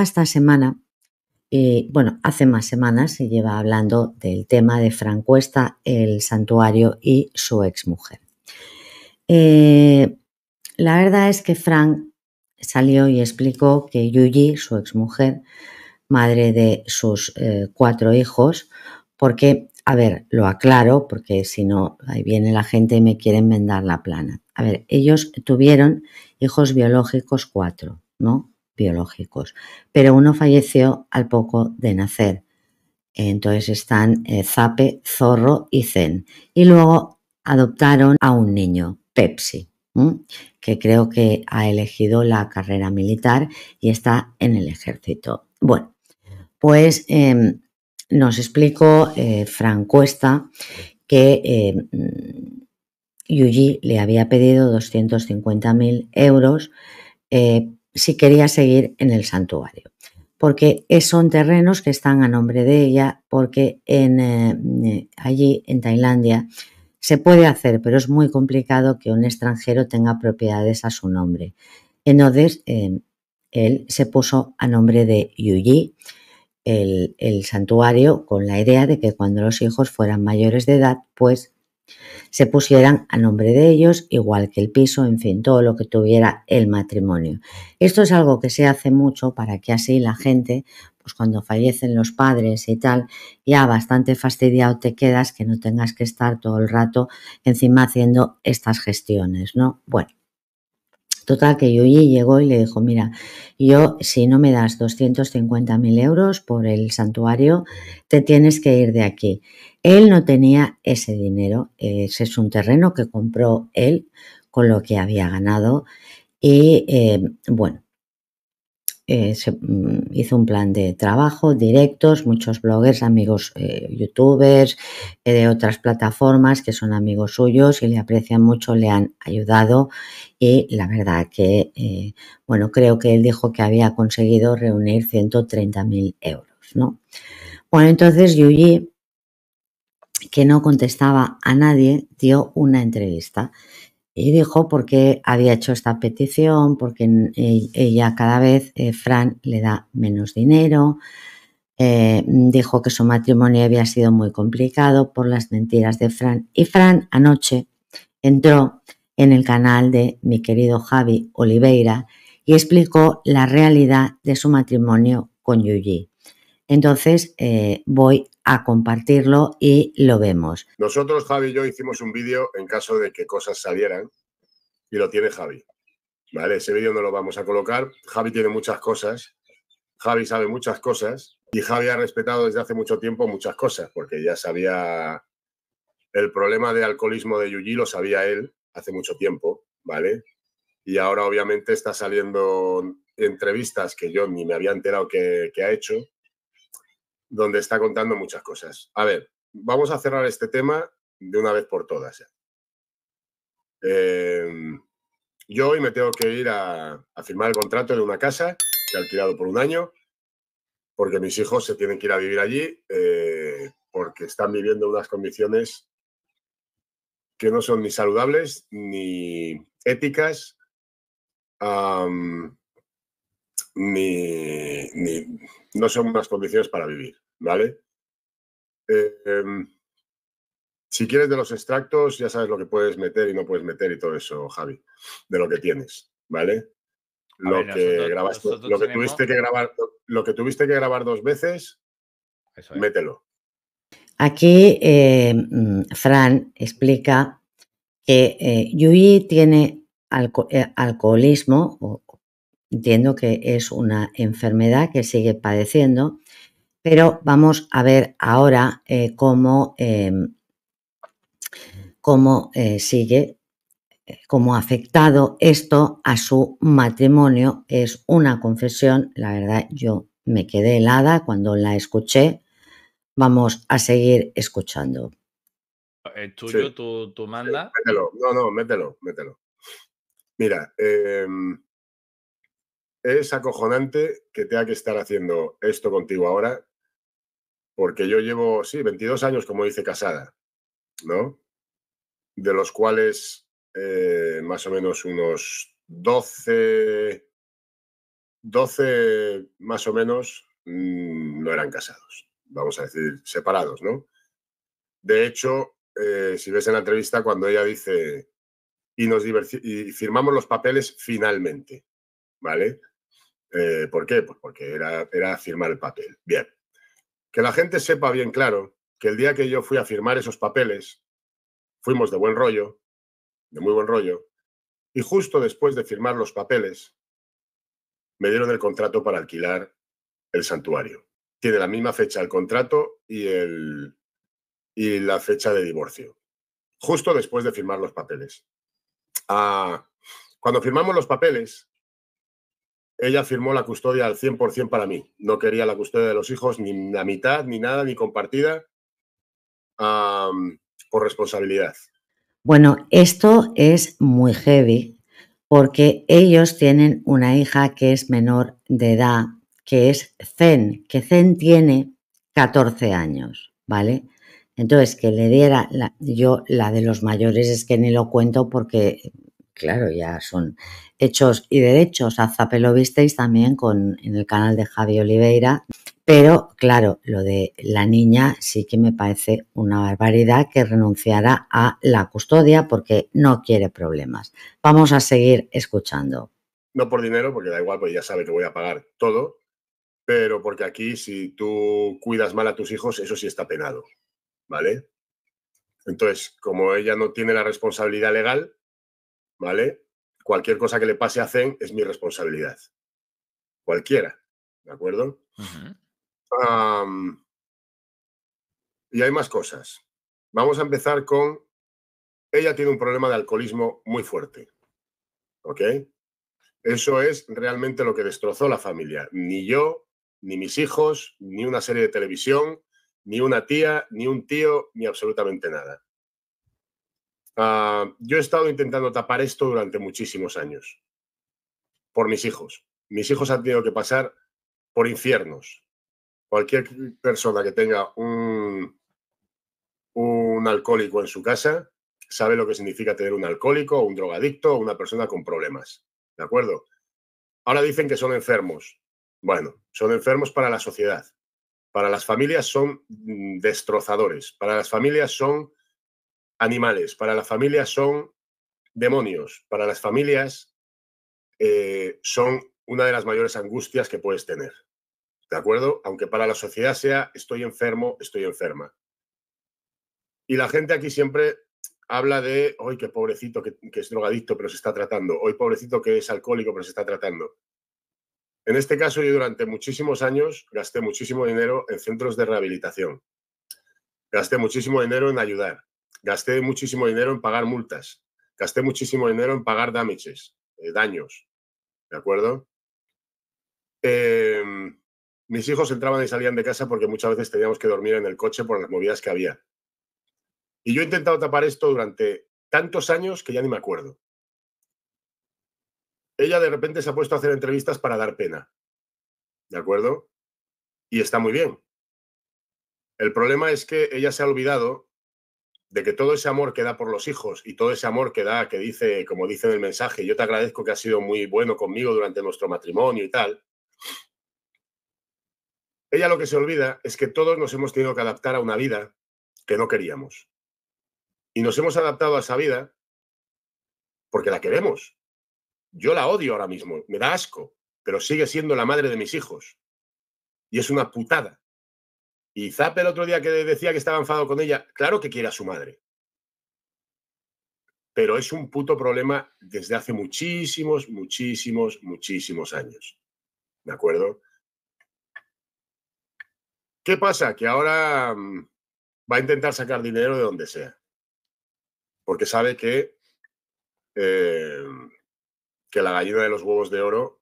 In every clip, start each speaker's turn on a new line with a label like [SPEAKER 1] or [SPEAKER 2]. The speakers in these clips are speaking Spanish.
[SPEAKER 1] Esta semana, y eh, bueno, hace más semanas se lleva hablando del tema de Francuesta, el santuario y su exmujer. Eh, la verdad es que Frank salió y explicó que Yuji, su exmujer, madre de sus eh, cuatro hijos, porque, a ver, lo aclaro, porque si no, ahí viene la gente y me quieren enmendar la plana. A ver, ellos tuvieron hijos biológicos cuatro, ¿no? biológicos, pero uno falleció al poco de nacer. Entonces están eh, Zape, Zorro y Zen. Y luego adoptaron a un niño, Pepsi, que creo que ha elegido la carrera militar y está en el ejército. Bueno, pues em, nos explicó eh, Cuesta que em, Yuji le había pedido mil euros eh, si quería seguir en el santuario, porque son terrenos que están a nombre de ella, porque en, eh, eh, allí en Tailandia se puede hacer, pero es muy complicado que un extranjero tenga propiedades a su nombre. Entonces, eh, él se puso a nombre de Yuji el, el santuario con la idea de que cuando los hijos fueran mayores de edad, pues se pusieran a nombre de ellos, igual que el piso, en fin, todo lo que tuviera el matrimonio. Esto es algo que se hace mucho para que así la gente, pues cuando fallecen los padres y tal, ya bastante fastidiado te quedas que no tengas que estar todo el rato encima haciendo estas gestiones, ¿no? Bueno. Total, que Yuji llegó y le dijo, mira, yo si no me das 250.000 euros por el santuario, te tienes que ir de aquí. Él no tenía ese dinero, ese es un terreno que compró él con lo que había ganado y eh, bueno, eh, se mm, hizo un plan de trabajo, directos, muchos bloggers, amigos eh, youtubers eh, de otras plataformas que son amigos suyos y le aprecian mucho, le han ayudado y la verdad que, bueno, creo que él dijo que había conseguido reunir 130.000 euros, ¿no? Bueno, entonces Yuji, que no contestaba a nadie, dio una entrevista y dijo por qué había hecho esta petición, porque ella cada vez, eh, Fran, le da menos dinero. Eh, dijo que su matrimonio había sido muy complicado por las mentiras de Fran. Y Fran anoche entró en el canal de mi querido Javi Oliveira y explicó la realidad de su matrimonio con Yuji. Entonces eh, voy voy a compartirlo y lo vemos.
[SPEAKER 2] Nosotros, Javi y yo, hicimos un vídeo en caso de que cosas salieran y lo tiene Javi. Vale, ese vídeo no lo vamos a colocar. Javi tiene muchas cosas. Javi sabe muchas cosas y Javi ha respetado desde hace mucho tiempo muchas cosas, porque ya sabía el problema de alcoholismo de Yuji, lo sabía él hace mucho tiempo, ¿vale? Y ahora obviamente está saliendo entrevistas que yo ni me había enterado que, que ha hecho donde está contando muchas cosas. A ver, vamos a cerrar este tema de una vez por todas. Em, yo hoy me tengo que ir a, firmar el contrato de una casa que he alquilado por un año, porque mis hijos se tienen que ir a vivir allí, eh, porque están viviendo unas condiciones que no son ni saludables ni éticas ni, no son unas condiciones para vivir, ¿vale? Eh, em, si quieres de los extractos, ya sabes lo que puedes meter y no puedes meter y todo eso, Javi, de lo que tienes, ¿vale? Lo que lo que tuviste que grabar, lo que tuviste que grabar dos veces, mételo.
[SPEAKER 1] Aquí eh, mm, Fran explica que eh, Yui tiene alcoholismo o, Entiendo que es una enfermedad que sigue padeciendo, pero vamos a ver ahora eh, cómo, em, cómo eh, sigue, eh, cómo ha afectado esto a su matrimonio. Es una confesión, la verdad yo me quedé helada cuando la escuché. Vamos a seguir escuchando.
[SPEAKER 2] ¿Es tuyo, tu, tu manda? Mételo, no, no, mételo, mételo. Mira, eh, es acojonante que tenga que estar haciendo esto contigo ahora, porque yo llevo, sí, 22 años, como dice, casada, ¿no? De los cuales eh, más o menos unos 12, 12 más o menos mm, no eran casados, vamos a decir, separados, ¿no? De hecho, eh, si ves en la entrevista cuando ella dice, y, nos y firmamos los papeles finalmente, ¿vale? Eh, ¿Por qué? Pues porque era, firmar el papel. Bien. Que la gente sepa bien claro que el día que yo fui a firmar esos papeles, fuimos de buen rollo, de muy buen rollo, y justo después de firmar los papeles, me dieron el contrato para alquilar el santuario. Tiene la misma fecha el contrato y, y la fecha de divorcio, justo después de firmar los papeles. Ah, cuando firmamos los papeles, ella firmó la custodia al 100% para mí. No quería la custodia de los hijos, ni la mitad, ni nada, ni compartida, por responsabilidad.
[SPEAKER 1] Bueno, esto es muy heavy porque ellos tienen una hija que es menor de edad, que es Zen, que Zen tiene 14 años, ¿vale? Entonces, que le diera, yo la de los mayores es que ni lo cuento porque claro, ya son hechos y derechos. A Zape lo visteis también con, en el canal de Javi Oliveira. Pero claro, lo de la niña sí que me parece una barbaridad que renunciara a la custodia porque no quiere problemas. Vamos a seguir escuchando.
[SPEAKER 2] No por dinero, porque da igual, pues ya sabe que voy a pagar todo, pero porque aquí si tú cuidas mal a tus hijos, eso sí está penado, ¿vale? Entonces, como ella no tiene la responsabilidad legal, ¿vale? Cualquier cosa que le pase a Zen es mi responsabilidad. Cualquiera, ¿de acuerdo? y hay más cosas. Vamos a empezar con, ella tiene un problema de alcoholismo muy fuerte, ¿ok? Eso es realmente lo que destrozó la familia. Ni yo, ni mis hijos, ni una serie de televisión, ni una tía, ni un tío, ni absolutamente nada. Ah, yo he estado intentando tapar esto durante muchísimos años, por mis hijos. Mis hijos han tenido que pasar por infiernos. Cualquier persona que tenga un, un alcohólico en su casa sabe lo que significa tener un alcohólico, un drogadicto o una persona con problemas. ¿De acuerdo? Ahora dicen que son enfermos. Bueno, son enfermos para la sociedad. Para las familias son mm, destrozadores. Para las familias son animales, para las familias son demonios, para las familias eh, son una de las mayores angustias que puedes tener. ¿De acuerdo? Aunque para la sociedad sea estoy enfermo, estoy enferma. Y la gente aquí siempre habla de, hoy qué pobrecito que, que es drogadicto pero se está tratando, hoy pobrecito que es alcohólico pero se está tratando. En este caso yo durante muchísimos años gasté muchísimo dinero en centros de rehabilitación. Gasté muchísimo dinero en ayudar gasté muchísimo dinero en pagar multas, gasté muchísimo dinero en pagar damages, eh, daños, ¿de acuerdo? Em, mis hijos entraban y salían de casa porque muchas veces teníamos que dormir en el coche por las movidas que había. Y yo he intentado tapar esto durante tantos años que ya ni me acuerdo. Ella de repente se ha puesto a hacer entrevistas para dar pena. ¿De acuerdo? Y está muy bien. El problema es que ella se ha olvidado de que todo ese amor que da por los hijos y todo ese amor que da, que dice, como dice en el mensaje, yo te agradezco que has sido muy bueno conmigo durante nuestro matrimonio y tal, ella lo que se olvida es que todos nos hemos tenido que adaptar a una vida que no queríamos. Y nos hemos adaptado a esa vida porque la queremos. Yo la odio ahora mismo, me da asco, pero sigue siendo la madre de mis hijos. Y es una putada. Y Zap el otro día que decía que estaba enfadado con ella, claro que quiere a su madre. Pero es un puto problema desde hace muchísimos, muchísimos, muchísimos años. ¿De acuerdo? ¿Qué pasa? Que ahora mm, va a intentar sacar dinero de donde sea. Porque sabe que, eh, que la gallina de los huevos de oro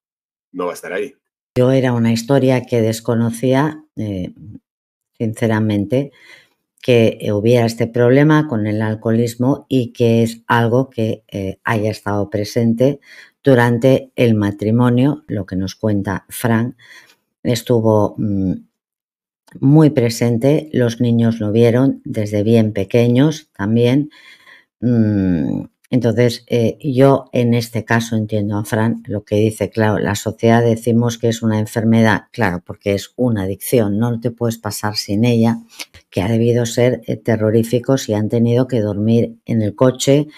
[SPEAKER 2] no va a estar ahí.
[SPEAKER 1] Yo era una historia que desconocía, eh, sinceramente, que eh, hubiera este problema con el alcoholismo y que es algo que eh, haya estado presente durante el matrimonio, lo que nos cuenta Frank, estuvo mm, muy presente, los niños lo vieron desde bien pequeños también. Mm, entonces, eh, yo en este caso entiendo a Fran lo que dice, claro, la sociedad decimos que es una enfermedad, claro, porque es una adicción, no te puedes pasar sin ella, que ha debido ser eh, terrorífico si han tenido que dormir en el coche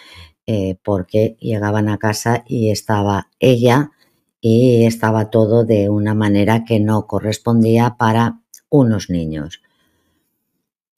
[SPEAKER 1] eh, porque llegaban a casa y estaba ella y estaba todo de una manera que no correspondía para unos niños.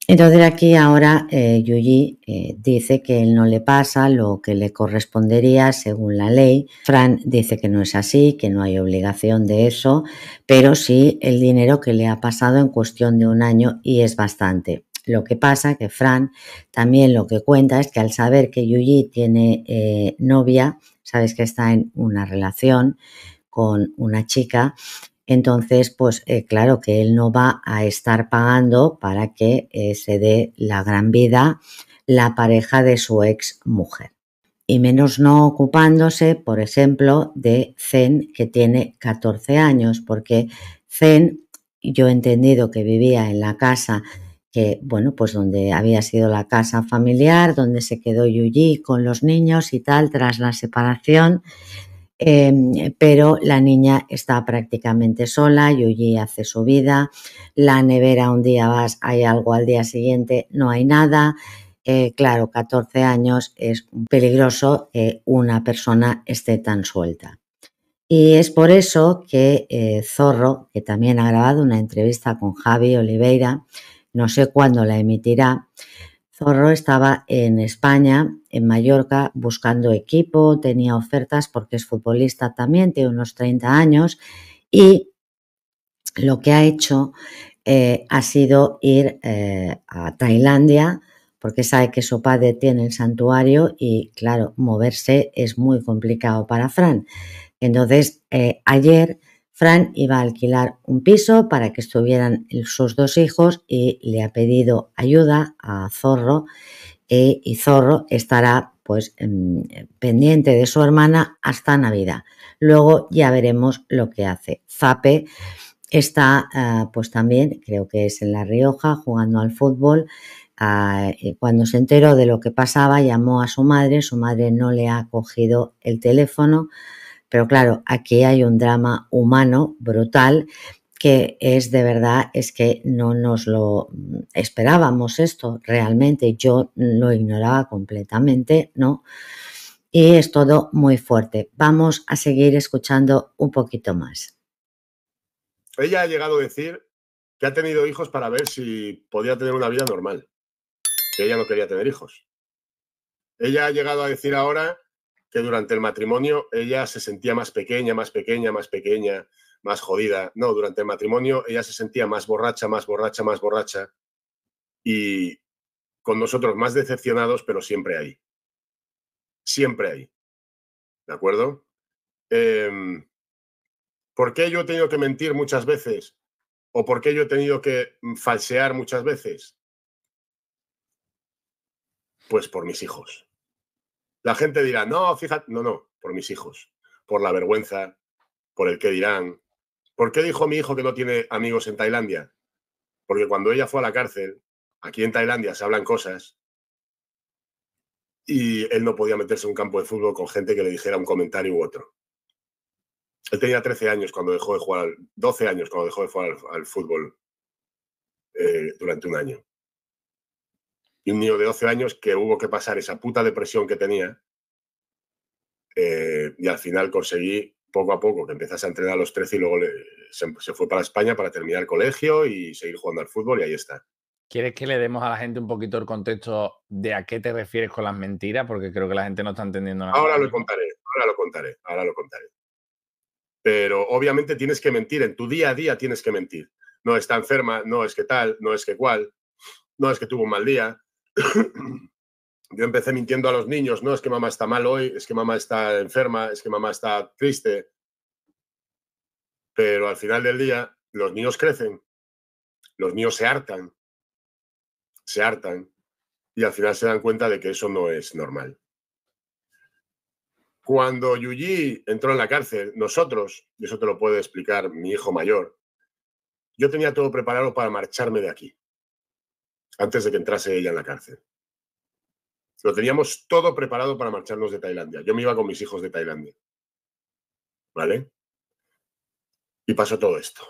[SPEAKER 1] Entonces aquí ahora eh, Yuji eh, dice que él no le pasa lo que le correspondería según la ley. Fran dice que no es así, que no hay obligación de eso, pero sí el dinero que le ha pasado en cuestión de un año y es bastante. Lo que pasa que Fran también lo que cuenta es que al saber que Yuji tiene eh, novia, sabes que está en una relación con una chica, entonces, pues eh, claro que él no va a estar pagando para que eh, se dé la gran vida la pareja de su ex mujer. Y menos no ocupándose, por ejemplo, de Zen, que tiene 14 años, porque Zen, yo he entendido que vivía en la casa que, bueno, pues donde había sido la casa familiar, donde se quedó yuyi con los niños y tal, tras la separación. Em, pero la niña está prácticamente sola, Yuji hace su vida, la nevera un día vas, hay algo, al día siguiente no hay nada. Eh, claro, 14 años es peligroso que una persona esté tan suelta. Y es por eso que eh, Zorro, que también ha grabado una entrevista con Javi Oliveira, no sé cuándo la emitirá, Zorro estaba en España, en Mallorca, buscando equipo, tenía ofertas porque es futbolista también, tiene unos 30 años y lo que ha hecho eh, ha sido ir eh, a Tailandia porque sabe que su padre tiene el santuario y claro, moverse es muy complicado para Fran. Entonces, eh, ayer Fran iba a alquilar un piso para que estuvieran sus dos hijos y le ha pedido ayuda a Zorro e, y Zorro estará pues em, pendiente de su hermana hasta Navidad. Luego ya veremos lo que hace. Zape está ah, pues también, creo que es en La Rioja, jugando al fútbol. Ah, cuando se enteró de lo que pasaba, llamó a su madre, su madre no le ha cogido el teléfono. Pero claro, aquí hay un drama humano brutal que es de verdad, es que no nos lo mm, esperábamos esto realmente. Yo lo ignoraba completamente, ¿no? Y es todo muy fuerte. Vamos a seguir escuchando un poquito más.
[SPEAKER 2] Ella ha llegado a decir que ha tenido hijos para ver si podía tener una vida normal. Que ella no quería tener hijos. Ella ha llegado a decir ahora que durante el matrimonio ella se sentía más pequeña, más pequeña, más pequeña, más jodida. No, durante el matrimonio ella se sentía más borracha, más borracha, más borracha y con nosotros más decepcionados, pero siempre ahí. Siempre ahí. ¿De acuerdo? Em, ¿Por qué yo he tenido que mentir muchas veces? ¿O por qué yo he tenido que mm, falsear muchas veces? Pues por mis hijos la gente dirá, no, fíjate, no, no, por mis hijos, por la vergüenza, por el que dirán. ¿Por qué dijo mi hijo que no tiene amigos en Tailandia? Porque cuando ella fue a la cárcel, aquí en Tailandia se hablan cosas y él no podía meterse en un campo de fútbol con gente que le dijera un comentario u otro. Él tenía 13 años cuando dejó de jugar, 12 años cuando dejó de jugar al, fútbol eh, durante un año. Y un niño de 12 años que hubo que pasar esa puta depresión que tenía. Eh, y al final conseguí poco a poco que empezase a entrenar a los 13 y luego se, fue para España para terminar el colegio y seguir jugando al fútbol y ahí está. ¿Quieres que le demos a la gente un poquito el contexto de a qué te refieres con las mentiras? Porque creo que la gente no está entendiendo nada. Ahora lo contaré, ahora lo contaré, ahora lo contaré. Pero obviamente tienes que mentir, en tu día a día tienes que mentir. No está enferma, no es que tal, no es que cual, no es que tuvo un mal día, yo empecé mintiendo a los niños, ¿no? Es que mamá está mal hoy, es que mamá está enferma, es que mamá está triste. Pero al final del día, los niños crecen, los niños se hartan, se hartan y al final se dan cuenta de que eso no es normal. Cuando Yuji entró en la cárcel, nosotros, y eso te lo puede explicar mi hijo mayor, yo tenía todo preparado para marcharme de aquí antes de que entrase ella en la cárcel. Lo teníamos todo preparado para marcharnos de Tailandia. Yo me iba con mis hijos de Tailandia. ¿Vale? Y pasó todo esto.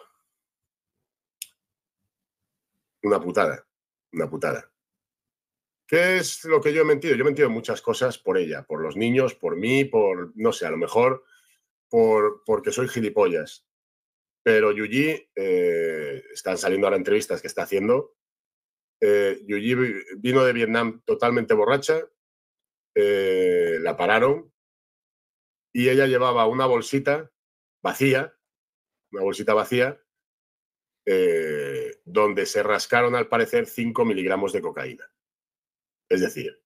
[SPEAKER 2] Una putada, una putada. ¿Qué es lo que yo he mentido? Yo he mentido muchas cosas por ella, por los niños, por mí, por, no sé, a lo mejor por, porque soy gilipollas. Pero Yuji, eh, están saliendo ahora entrevistas que está haciendo eh, Yuji vino de Vietnam totalmente borracha, eh, la pararon y ella llevaba una bolsita vacía, una bolsita vacía, eh, donde se rascaron al parecer 5 miligramos de cocaína. Es decir,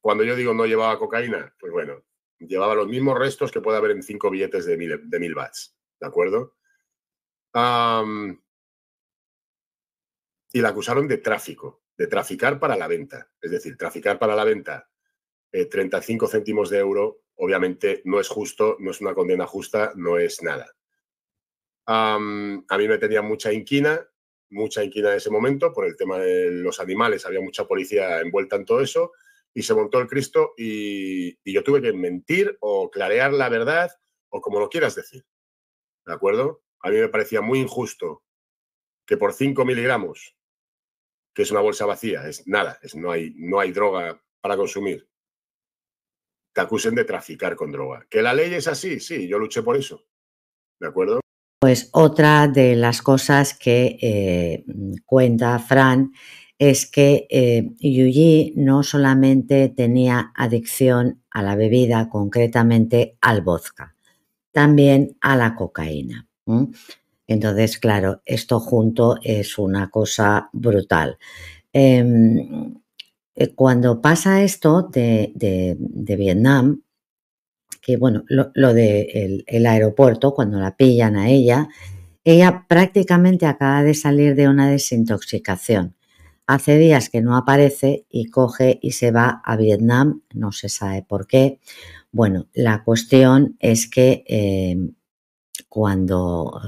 [SPEAKER 2] cuando yo digo no llevaba cocaína, pues bueno, llevaba los mismos restos que puede haber en 5 billetes de 1000 de mil ¿de acuerdo? y la acusaron de tráfico, de traficar para la venta. Es decir, traficar para la venta 35 eh, céntimos de euro, obviamente no es justo, no es una condena justa, no es nada. a mí me tenía mucha inquina, mucha inquina en ese momento por el tema de los animales, había mucha policía envuelta en todo eso y se montó el Cristo y, y yo tuve que mentir o clarear la verdad o como lo quieras decir. ¿De acuerdo? A mí me parecía muy injusto que por 5 miligramos que es una bolsa vacía, es nada, es no, hay, no hay droga para consumir. Te acusen de traficar con droga. Que la ley es así, sí, yo luché por eso. ¿De acuerdo?
[SPEAKER 1] Pues otra de las cosas que eh, cuenta Fran es que eh, no solamente tenía adicción a la bebida, concretamente al vodka, también a la cocaína. Entonces, claro, esto junto es una cosa brutal. Em, eh, cuando pasa esto de, Vietnam, que bueno, lo, del de el, aeropuerto, cuando la pillan a ella, ella prácticamente acaba de salir de una desintoxicación. Hace días que no aparece y coge y se va a Vietnam, no se sabe por qué. Bueno, la cuestión es que em, cuando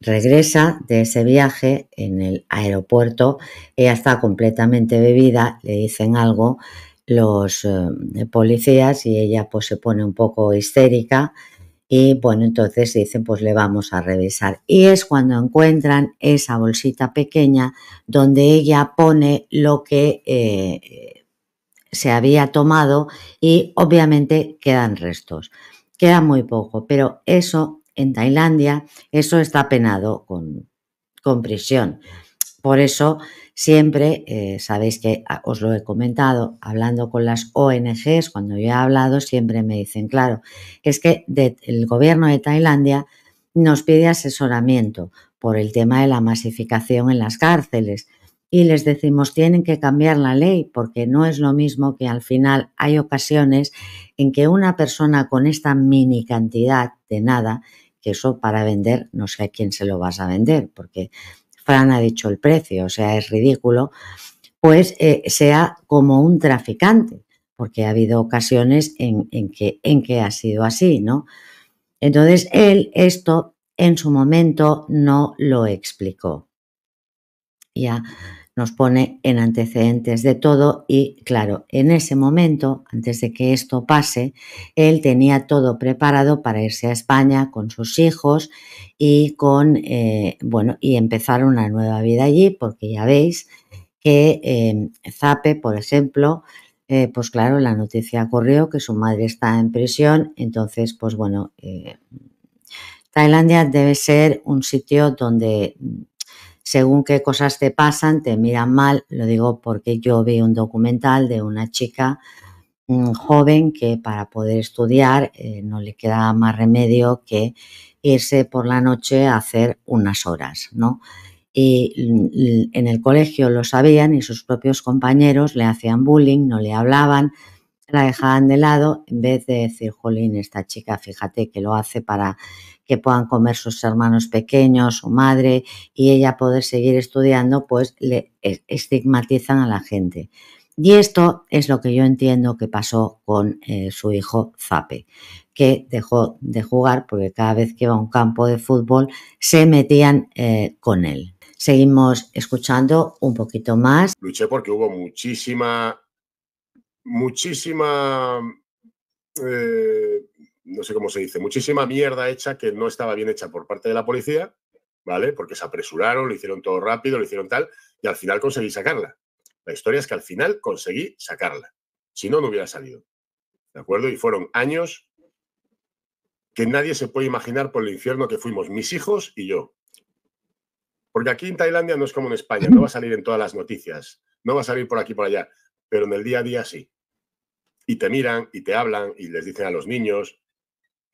[SPEAKER 1] Regresa de ese viaje en el aeropuerto, ella está completamente bebida, le dicen algo los eh, policías y ella pues se pone un poco histérica y bueno, entonces dicen pues le vamos a revisar. Y es cuando encuentran esa bolsita pequeña donde ella pone lo que eh, se había tomado y obviamente quedan restos. Queda muy poco, pero eso en Tailandia, eso está penado con, con prisión. Por eso siempre, eh, sabéis que ah, os lo he comentado, hablando con las ONGs, cuando yo he hablado, siempre me dicen, claro, es que el gobierno de Tailandia nos pide asesoramiento por el tema de la masificación en las cárceles. Y les decimos, tienen que cambiar la ley, porque no es lo mismo que al final hay ocasiones en que una persona con esta mini cantidad de nada eso para vender, no sé a quién se lo vas a vender, porque Fran ha dicho el precio, o sea, es ridículo, pues eh, sea como un traficante, porque ha habido ocasiones en, en, que, en que ha sido así, ¿no? Entonces, él esto en su momento no lo explicó. Ya nos pone en antecedentes de todo y claro, en ese momento, antes de que esto pase, él tenía todo preparado para irse a España con sus hijos y con, eh, bueno, y empezar una nueva vida allí, porque ya veis que em, Zape, por ejemplo, eh, pues claro, la noticia corrió que su madre está en prisión, entonces, pues bueno, eh, Tailandia debe ser un sitio donde según qué cosas te pasan, te miran mal. Lo digo porque yo vi un documental de una chica mm, joven que para poder estudiar eh, no le quedaba más remedio que irse por la noche a hacer unas horas, ¿no? Y mm, en el colegio lo sabían y sus propios compañeros le hacían bullying, no le hablaban, la dejaban de lado en vez de decir, jolín, esta chica, fíjate que lo hace para que puedan comer sus hermanos pequeños, su madre y ella poder seguir estudiando, pues le e-, estigmatizan a la gente. Y esto es lo que yo entiendo que pasó con eh, su hijo Zape, que dejó de jugar porque cada vez que iba a un campo de fútbol se metían eh, con él. Seguimos escuchando un poquito más.
[SPEAKER 2] Luché porque hubo muchísima muchísima, eh, no sé cómo se dice, muchísima mierda hecha que no estaba bien hecha por parte de la policía, ¿vale? Porque se apresuraron, lo hicieron todo rápido, lo hicieron tal, y al final conseguí sacarla. La historia es que al final conseguí sacarla. Si no, no hubiera salido. ¿De acuerdo? Y fueron años que nadie se puede imaginar por el infierno que fuimos, mis hijos y yo. Porque aquí en Tailandia no es como en España, no va a salir en todas las noticias, no va a salir por aquí por allá, pero en el día a día sí y te miran y te hablan y les dicen a los niños.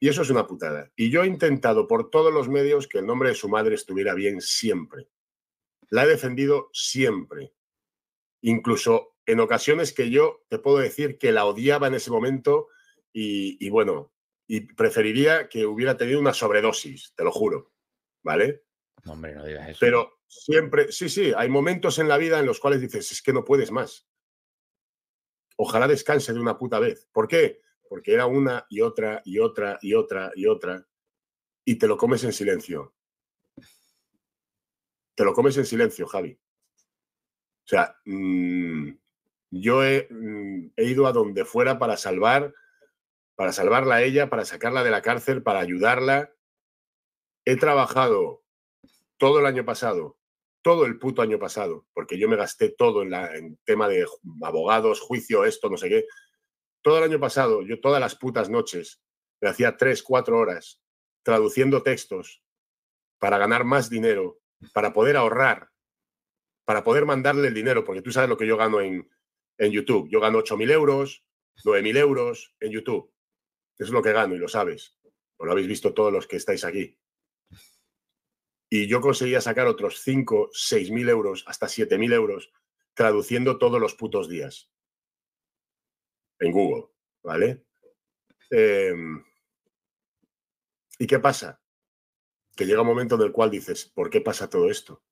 [SPEAKER 2] Y eso es una putada. Y yo he intentado por todos los medios que el nombre de su madre estuviera bien siempre. La he defendido siempre. Incluso en ocasiones que yo te puedo decir que la odiaba en ese momento y, bueno, y preferiría que hubiera tenido una sobredosis, te lo juro. ¿Vale? No, hombre, no digas eso. Pero siempre, sí, sí, hay momentos en la vida en los cuales dices, es que no puedes más. Ojalá descanse de una puta vez. ¿Por qué? Porque era una y otra y otra y otra y otra. Y te lo comes en silencio. Te lo comes en silencio, Javi. O sea, mm, yo he, mm, he ido a donde fuera para salvar, para salvarla a ella, para sacarla de la cárcel, para ayudarla. He trabajado todo el año pasado todo el puto año pasado, porque yo me gasté todo en, tema de abogados, juicio, esto, no sé qué. Todo el año pasado, yo todas las putas noches me hacía tres, cuatro horas traduciendo textos para ganar más dinero, para poder ahorrar, para poder mandarle el dinero, porque tú sabes lo que yo gano en, YouTube. Yo gano 8.000 euros, 9.000 euros en YouTube. es lo que gano y lo sabes. O lo habéis visto todos los que estáis aquí y yo conseguía sacar otros 5, 6 mil euros, hasta 7 mil euros, traduciendo todos los putos días en Google, ¿vale? Em, ¿Y qué pasa? Que llega un momento en el cual dices, ¿por qué pasa todo esto?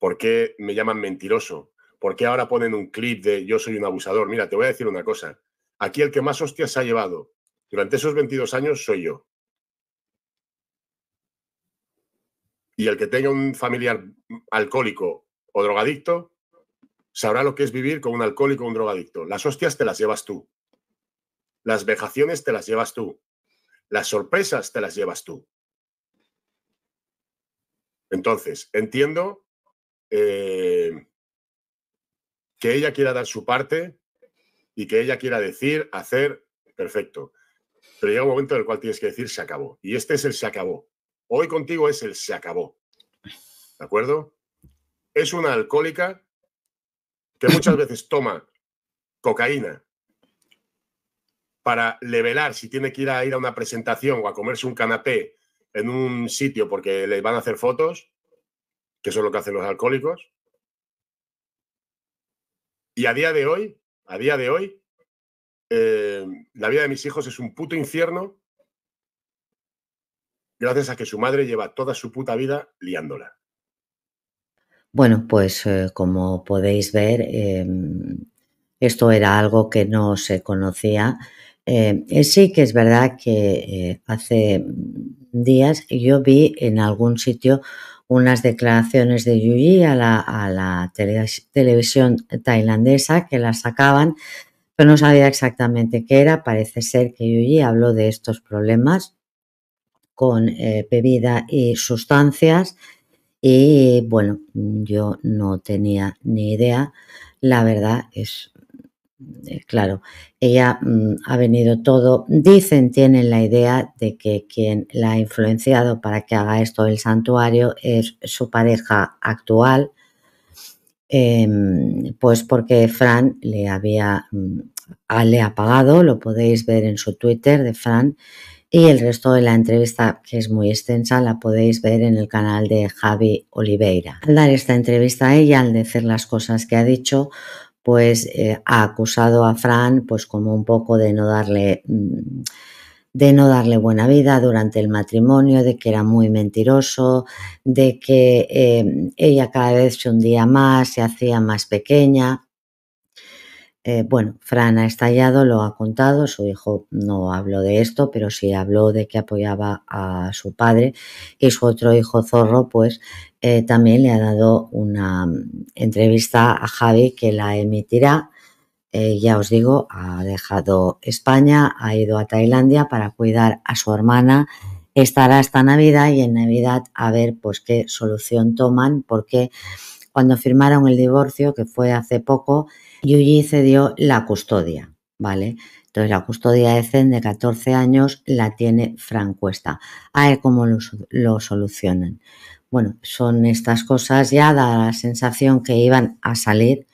[SPEAKER 2] ¿Por qué me llaman mentiroso? ¿Por qué ahora ponen un clip de yo soy un abusador? Mira, te voy a decir una cosa. Aquí el que más hostias ha llevado durante esos 22 años soy yo. Y el que tenga un familiar alcohólico o drogadicto sabrá lo que es vivir con un alcohólico o un drogadicto. Las hostias te las llevas tú. Las vejaciones te las llevas tú. Las sorpresas te las llevas tú. Entonces, entiendo eh, que ella quiera dar su parte y que ella quiera decir, hacer, perfecto. Pero llega un momento en el cual tienes que decir se acabó. Y este es el se acabó. Hoy contigo es el se acabó. ¿De acuerdo? Es una alcohólica que muchas veces toma cocaína para levelar si tiene que ir a ir a una presentación o a comerse un canapé en un sitio porque le van a hacer fotos, que eso es lo que hacen los alcohólicos. Y a día de hoy, a día de hoy, eh, la vida de mis hijos es un puto infierno gracias a que su madre lleva toda su puta vida liándola.
[SPEAKER 1] Bueno, pues eh, como podéis ver, em, esto era algo que no se conocía. Em, eh, sí que es verdad que eh, hace días yo vi en algún sitio unas declaraciones de Yuji a la, a la televisión tailandesa que las sacaban, pero no sabía exactamente qué era. Parece ser que Yuji habló de estos problemas con eh, bebida y sustancias. Y bueno, yo no tenía ni idea. La verdad es, eh, claro, ella mm, ha venido todo. Dicen, tienen la idea de que quien la ha influenciado para que haga esto el santuario es su pareja actual. Em, pues porque Fran le había, mm, le ha pagado, lo podéis ver en su Twitter de Fran, y el resto de la entrevista, que es muy extensa, la podéis ver en el canal de Javi Oliveira. Al dar esta entrevista a ella, al decir las cosas que ha dicho, pues eh, ha acusado a Fran pues como un poco de no darle mm, de no darle buena vida durante el matrimonio, de que era muy mentiroso, de que eh, ella cada vez se hundía más, se hacía más pequeña. Eh, bueno, Fran ha estallado, lo ha contado, su hijo no habló de esto, pero sí habló de que apoyaba a su padre y su otro hijo Zorro, pues eh, también le ha dado una mm, entrevista a Javi que la emitirá. Eh, ya os digo, ha dejado España, ha ido a Tailandia para cuidar a su hermana, estará hasta Navidad y en Navidad a ver pues qué solución toman, porque cuando firmaron el divorcio, que fue hace poco, Yuji cedió la custodia, ¿vale? Entonces la custodia de Zen de 14 años la tiene Francuesta. A ver cómo lo, solucionan. Bueno, son estas cosas ya, da la sensación que iban a salir,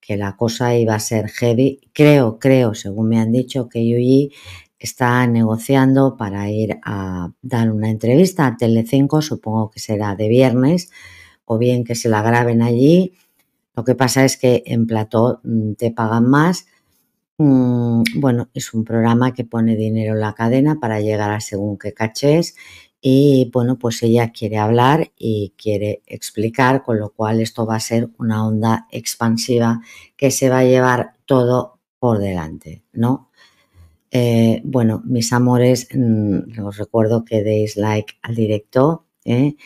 [SPEAKER 1] que la cosa iba a ser heavy. Creo, creo, según me han dicho, que Yuji está negociando para ir a dar una entrevista a Telecinco, supongo que será de viernes, bien que se la graben allí. Lo que pasa es que en plató mm, te pagan más. Mm, bueno, es un programa que pone dinero en la cadena para llegar a según qué cachés y bueno, pues ella quiere hablar y quiere explicar, con lo cual esto va a ser una onda expansiva que se va a llevar todo por delante, ¿no? Eh, bueno, mis amores, mm, os recuerdo que deis like al directo ¿eh?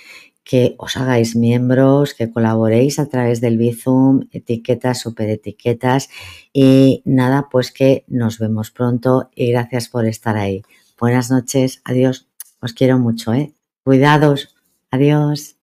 [SPEAKER 1] que os hagáis miembros, que colaboréis a través del Bizum, etiquetas, super etiquetas y nada, pues que nos vemos pronto y gracias por estar ahí. Buenas noches, adiós, os quiero mucho, ¿eh? Cuidados, adiós.